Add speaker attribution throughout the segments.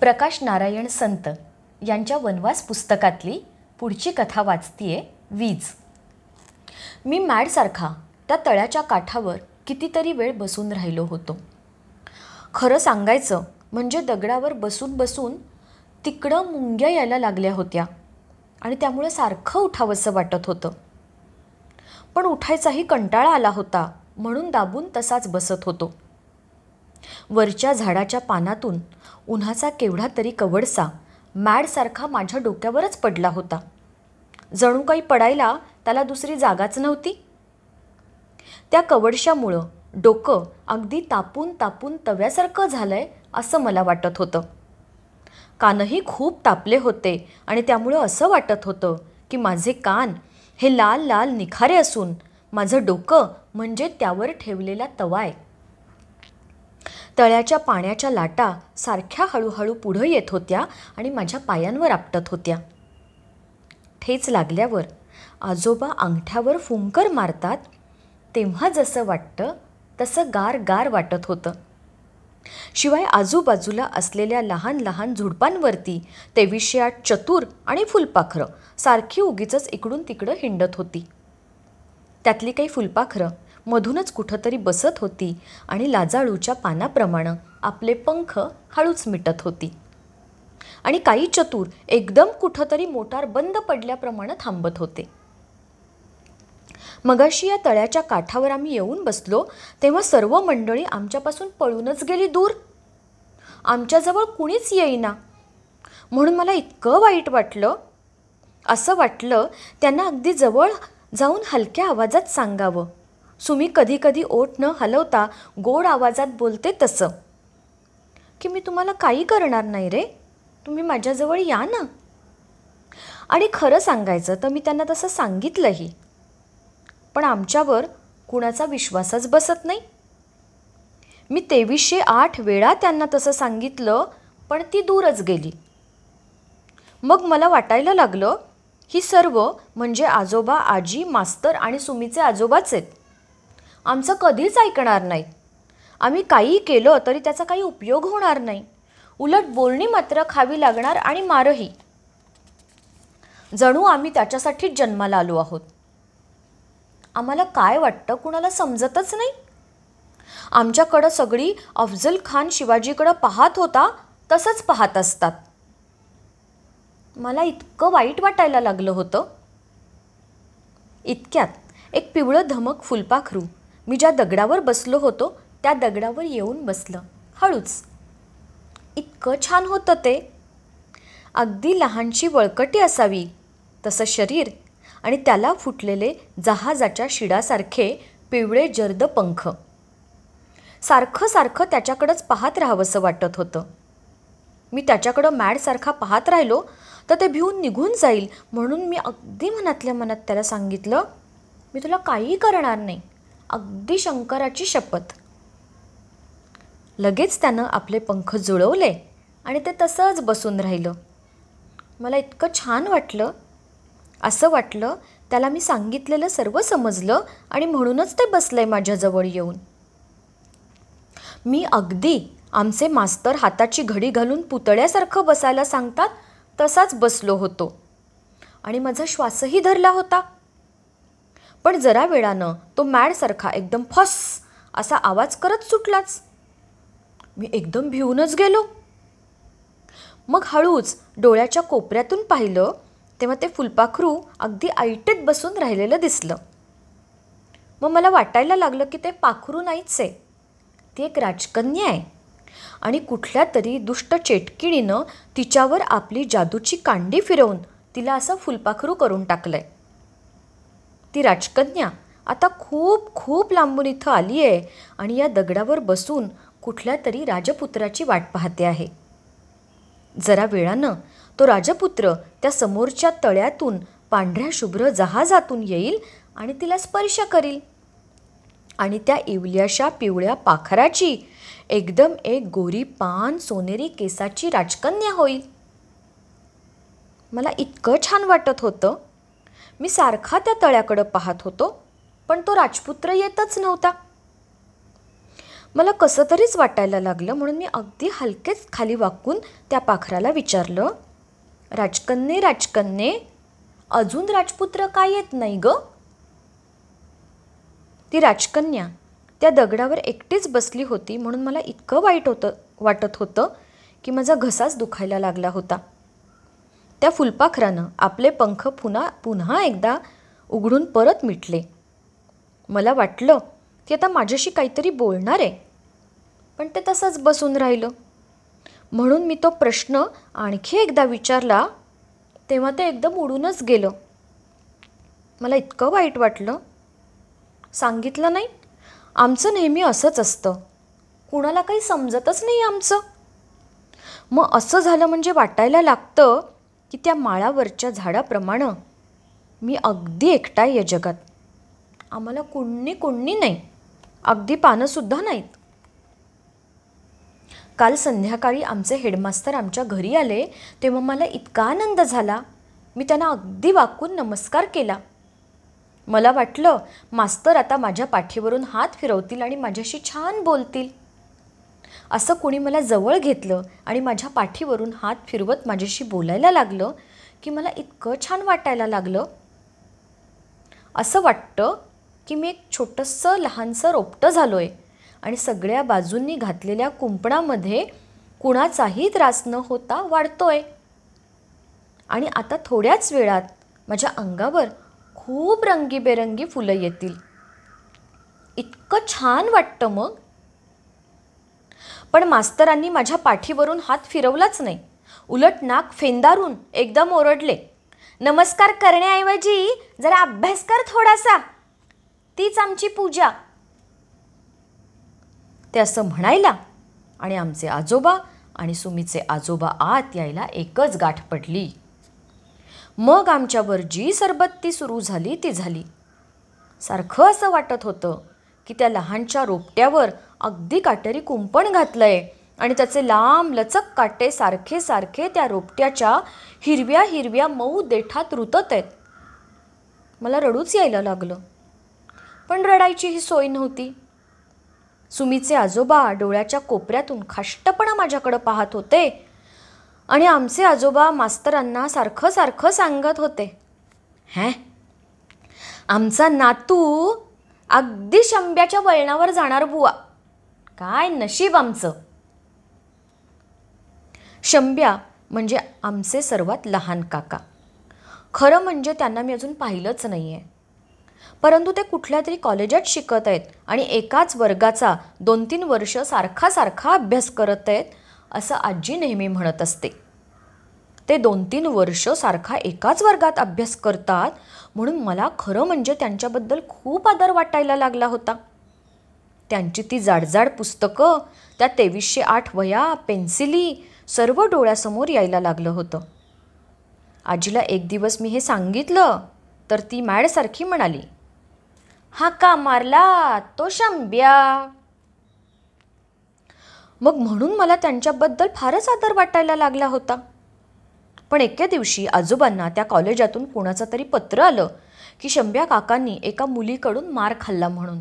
Speaker 1: प्रकाश नारायण संत यांच्या वनवास पुस्तकातली पुढची कथा वाचतीये वीज मी मॅडसारखा त्या तळ्याच्या काठावर कितीतरी वेळ बसून राहिलो होतो खरं सांगायचं म्हणजे दगडावर बसून बसून तिकडं मुंग्या यायला लागल्या होत्या आणि त्यामुळे सारखं उठावंसं वाटत होतं पण उठायचाही कंटाळा आला होता म्हणून दाबून तसाच बसत होतो वरच्या झाडाच्या पानातून उन्हाचा केवढा तरी कवडसा मॅडसारखा माझ्या डोक्यावरच पडला होता जणू काही पडायला त्याला दुसरी जागाच नव्हती त्या कवडशामुळं डोकं अगदी तापून तापून तव्यासारखं झालंय असं मला वाटत होतं कानही खूप तापले होते आणि त्यामुळं असं वाटत होतं की माझे कान हे लाल लाल निखारे असून माझं डोकं म्हणजे त्यावर ठेवलेला तवा आहे तळ्याच्या पाण्याच्या लाटा सारख्या हळूहळू पुढं येत होत्या आणि माझ्या पायांवर आपटत होत्या ठेच लागल्यावर आजोबा अंगठ्यावर फुंकर मारतात तेव्हा जसं वाटतं तसं गार गार वाटत होतं शिवाय आजूबाजूला असलेल्या लहान लहान झुडपांवरती ते विषयात चतुर आणि फुलपाखरं सारखी उगीच इकडून तिकडं हिंडत होती त्यातली काही फुलपाखरं मधूनच कुठंतरी बसत होती आणि लाजाळूच्या पानाप्रमाणे आपले पंख हळूच मिटत होती आणि काही चतुर एकदम कुठंतरी मोटार बंद पडल्याप्रमाणे थांबत होते मगाशी या तळ्याच्या काठावर आम्ही येऊन बसलो तेव्हा सर्व मंडळी आमच्यापासून पळूनच गेली दूर आमच्याजवळ कुणीच येईना म्हणून मला इतकं वाईट वाटलं असं वाटलं त्यांना अगदी जवळ जाऊन हलक्या आवाजात सांगावं सुमी कधीकधी ओठ न हलवता गोड आवाजात बोलते तसं की मी तुम्हाला काही करणार नाही रे तुम्ही माझ्याजवळ या ना आणि खरं सांगायचं तर मी त्यांना तसं सांगितलंही पण आमच्यावर कुणाचा विश्वासच बसत नाही मी तेवीसशे आठ वेळा त्यांना तसं सांगितलं पण ती दूरच गेली मग मला वाटायला लागलं ही सर्व म्हणजे आजोबा आजी मास्तर आणि सुमीचे आजोबाच आहेत आमचं कधीच ऐकणार नाही आम्ही काही केलं तरी त्याचा काही उपयोग होणार नाही उलट बोलणी मात्र खावी लागणार आणि मारही जणू आम्ही त्याच्यासाठीच जन्माला आलो आहोत आम्हाला काय वाटतं कुणाला समजतच नाही आमच्याकडं सगळी अफजल खान शिवाजीकडं पाहत होता तसंच पाहत असतात मला इतकं वाईट वाटायला लागलं होतं इतक्यात एक पिवळं धमक फुलपाखरू मी ज्या दगडावर बसलो होतो त्या दगडावर येऊन बसलं हळूच इतकं छान होतं ते अगदी लहानशी वळकटी असावी तसं शरीर आणि त्याला फुटलेले जहाजाच्या शिडासारखे पिवळे जर्द पंख सारखं सारखं त्याच्याकडंच पाहत राहावंसं वाटत होतं मी त्याच्याकडं मॅडसारखा पाहत राहिलो तर ते भिवून निघून जाईल म्हणून मी अगदी मनातल्या मनात त्याला सांगितलं मी तुला काही करणार नाही अगदी शंकराची शपथ लगेच त्यानं आपले पंख जुळवले आणि ते तसंच बसून राहिलं मला इतकं छान वाटलं असं वाटलं त्याला मी सांगितलेलं सर्व समजलं आणि म्हणूनच ते बसलं आहे माझ्याजवळ येऊन मी अगदी आमचे मास्तर हाताची घडी घालून पुतळ्यासारखं बसायला सांगतात तसाच बसलो होतो आणि माझा श्वासही धरला होता पण जरा वेळानं तो मॅडसारखा एकदम फस असा आवाज करत सुटलाच मी एकदम भिवूनच गेलो मग हळूच डोळ्याच्या कोपऱ्यातून पाहिलं तेव्हा ते फुलपाखरू अगदी आईटेत बसून राहिलेलं दिसलं मग मला वाटायला लागलं की ते पाखरू नाहीच आहे ती एक राजकन्या आहे आणि कुठल्या तरी दुष्ट चेटकिणीनं तिच्यावर आपली जादूची कांडी फिरवून तिला असं फुलपाखरू करून टाकलं आहे ती राजकन्या आता खूप खूप लांबून इथं आली आहे आणि या दगडावर बसून कुठल्या तरी राजपुत्राची वाट पाहते आहे जरा वेळानं तो राजपुत्र त्या समोरच्या तळ्यातून पांढऱ्या शुभ्र जहाजातून येईल आणि तिला स्पर्श करील आणि त्या इवल्याशा पिवळ्या पाखराची एकदम एक गोरी पान सोनेरी केसाची राजकन्या होईल मला इतकं छान वाटत होतं मी सारखा त्या तळ्याकडं पाहत होतो पण तो राजपुत्र येतच नव्हता मला कसं तरीच वाटायला लागलं म्हणून मी अगदी हलकेच खाली वाकून त्या पाखराला विचारलं राजकन्ये राजकन्ये अजून राजपुत्र काय येत नाही ग ती राजकन्या त्या दगडावर एकटीच बसली होती म्हणून मला इतकं वाईट होतं वाटत होतं की माझा घसाच दुखायला लागला होता त्या फुलपाखरानं आपले पंख पुन्हा पुन्हा एकदा उघडून परत मिटले मला वाटलं की आता माझ्याशी काहीतरी बोलणार आहे पण ते तसंच बसून राहिलं म्हणून मी तो प्रश्न आणखी एकदा विचारला तेव्हा ते एकदम उडूनच गेलं मला इतकं वाईट वाटलं सांगितलं नाही आमचं नेहमी असंच असतं कुणाला काही समजतच नाही आमचं मग असं झालं म्हणजे वाटायला लागतं की त्या माळावरच्या झाडाप्रमाणे मी अगदी एकटा आहे या जगात आम्हाला कोणी कोणी नाही अगदी पानंसुद्धा नाहीत काल संध्याकाळी आमचे हेडमास्तर आमच्या घरी आले तेव्हा मला इतका आनंद झाला मी त्यांना अगदी वाकून नमस्कार केला मला वाटलं मास्तर आता माझ्या पाठीवरून हात फिरवतील आणि माझ्याशी छान बोलतील असं कोणी मला जवळ घेतलं आणि माझ्या पाठीवरून हात फिरवत माझ्याशी बोलायला लागलं की मला इतकं छान वाटायला लागलं असं वाटतं की मी एक छोटंसं लहानसं रोपटं झालो आहे आणि सगळ्या बाजूंनी घातलेल्या कुंपणामध्ये कुणाचाही त्रास न होता वाढतो आहे आणि आता थोड्याच वेळात माझ्या अंगावर खूप रंगीबेरंगी फुलं येतील इतकं छान वाटतं मग पण मास्तरांनी माझ्या पाठीवरून हात फिरवलाच नाही उलट नाक फेंदारून एकदम ओरडले नमस्कार करण्याऐवजी जरा अभ्यास कर थोडासा तीच आमची पूजा ते असं म्हणायला आणि आमचे आजोबा आणि सुमीचे आजोबा आत यायला एकच गाठ पडली मग आमच्यावर जी सरबत्ती सुरू झाली ती झाली सारखं असं वाटत होतं की त्या लहानच्या रोपट्यावर अगदी काटेरी कुंपण घातलं आहे आणि त्याचे लांब लचक काटे सारखे सारखे त्या रोपट्याच्या हिरव्या हिरव्या मऊ देठात रुतत आहेत मला रडूच यायला लागलं पण रडायची ही सोय नव्हती सुमीचे आजोबा डोळ्याच्या कोपऱ्यातून खाष्टपणा माझ्याकडं पाहत होते आणि आमचे आजोबा मास्तरांना सारखं सारखं सांगत होते हॅ आमचा नातू अगदी शंभ्याच्या वळणावर जाणार बुवा काय नशीब आमचं शंभ्या म्हणजे आमचे सर्वात लहान काका खरं म्हणजे त्यांना मी अजून पाहिलंच नाही आहे परंतु ते कुठल्या तरी कॉलेजात शिकत आहेत आणि एकाच वर्गाचा दोन तीन वर्ष सारखा सारखा अभ्यास करत आहेत असं आजी नेहमी म्हणत असते ते दोन तीन वर्ष सारखा एकाच वर्गात अभ्यास करतात म्हणून मला खरं म्हणजे त्यांच्याबद्दल खूप आदर वाटायला लागला होता त्यांची ती जाडजाड पुस्तकं त्या तेवीसशे आठ वया पेन्सिली सर्व डोळ्यासमोर यायला लागलं होतं आजीला एक दिवस मी हे सांगितलं तर ती मॅडसारखी म्हणाली हा का मारला तो शंब्या मग म्हणून मला त्यांच्याबद्दल फारच आदर वाटायला लागला होता पण एके दिवशी आजोबांना त्या कॉलेजातून कोणाचं तरी पत्र आलं की शंभ्या काकांनी एका मुलीकडून मार खाल्ला म्हणून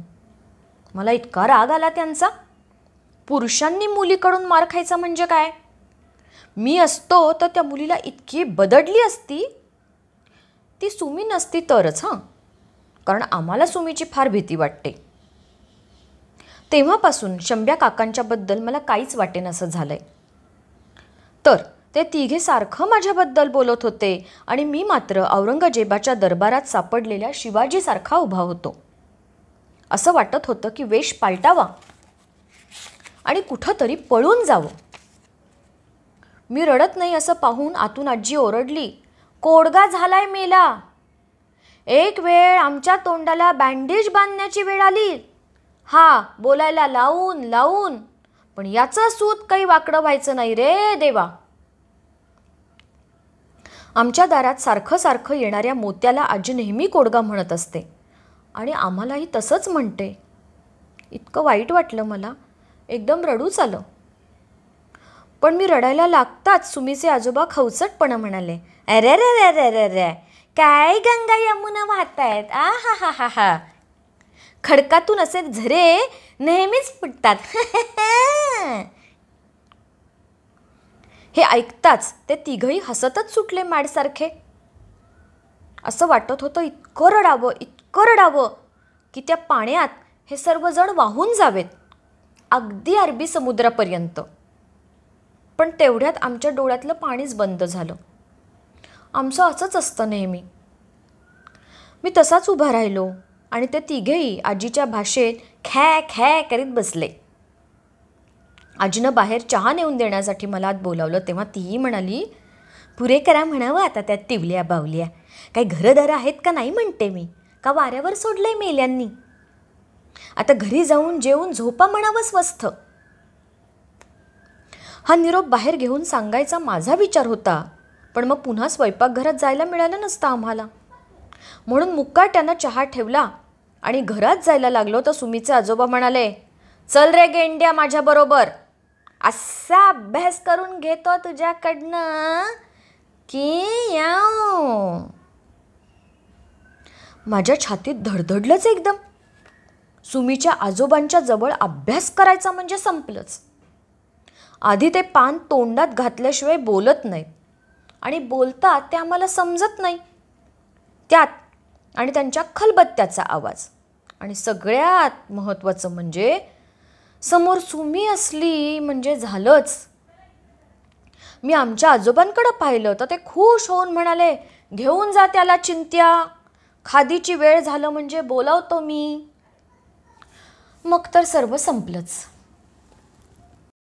Speaker 1: मला इतका राग आला त्यांचा पुरुषांनी मुलीकडून मार खायचा म्हणजे काय मी असतो तर त्या मुलीला इतकी बदडली असती ती सुमी नसती तरच हां कारण आम्हाला सुमीची फार भीती वाटते तेव्हापासून शंभ्या काकांच्याबद्दल मला काहीच वाटेन असं झालं आहे तर ते तिघे सारखं माझ्याबद्दल बोलत होते आणि मी मात्र औरंगजेबाच्या दरबारात सापडलेल्या शिवाजीसारखा उभा होतो असं वाटत होतं की वेश पालटावा आणि कुठंतरी पळून जावं मी रडत नाही असं पाहून आतून आजी ओरडली कोडगा झालाय मेला एक वेळ आमच्या तोंडाला बँडेज बांधण्याची वेळ आली हा बोलायला लावून लावून पण याचं सूत काही वाकडं व्हायचं नाही रे देवा आमच्या दारात सारखं सारखं येणाऱ्या मोत्याला आजी नेहमी कोडगा म्हणत असते आणि आम्हालाही तसंच म्हणते इतकं वाईट वाटलं मला एकदम रडूच आलं पण मी रडायला लागताच सुमीचे आजोबा खवचटपणा म्हणाले अरे रे रे रे रे रे काय गंगा यमुना वाहत आहेत आ हा हा हा हा खडकातून असे झरे नेहमीच फुटतात हे ऐकताच ते तिघंही हसतच सुटले माडसारखे असं वाटत होतं इतकं रडावं इतकं रडावं की त्या पाण्यात हे सर्वजण वाहून जावेत अगदी अरबी समुद्रापर्यंत पण तेवढ्यात आमच्या डोळ्यातलं पाणीच बंद झालं आमचं असंच असतं नेहमी मी तसाच उभा राहिलो आणि ते तिघेही आजीच्या भाषेत खॅ खॅ करीत बसले आजीनं बाहेर चहा नेऊन देण्यासाठी मला आत बोलावलं तेव्हा तीही म्हणाली पुरे करा म्हणावं आता त्यात तिवल्या बावल्या काही घरदारं आहेत का नाही म्हणते मी का वाऱ्यावर सोडलंय मेल्यांनी आता घरी जाऊन जेवून झोपा म्हणावं स्वस्थ हा निरोप बाहेर घेऊन सांगायचा माझा विचार होता पण मग पुन्हा स्वयंपाकघरात जायला मिळालं नसतं आम्हाला म्हणून मुक्काट्यानं चहा ठेवला आणि घरात जायला लागलो तर सुमीचे आजोबा म्हणाले चल रे गेंड्या माझ्याबरोबर असा अभ्यास करून घेतो तुझ्याकडनं की माझ्या छातीत धडधडलंच एकदम सुमीच्या आजोबांच्या जवळ अभ्यास करायचा म्हणजे संपलंच आधी ते पान तोंडात घातल्याशिवाय बोलत नाही आणि बोलतात ते आम्हाला समजत नाही त्यात आणि त्यांच्या खलबत्त्याचा आवाज आणि सगळ्यात महत्त्वाचं म्हणजे समोर सुमी असली म्हणजे झालंच मी आमच्या आजोबांकडं पाहिलं तर ते खुश होऊन म्हणाले घेऊन जा त्याला चिंत्या खादीची वेळ झालं म्हणजे बोलावतो मी मग तर सर्व संपलंच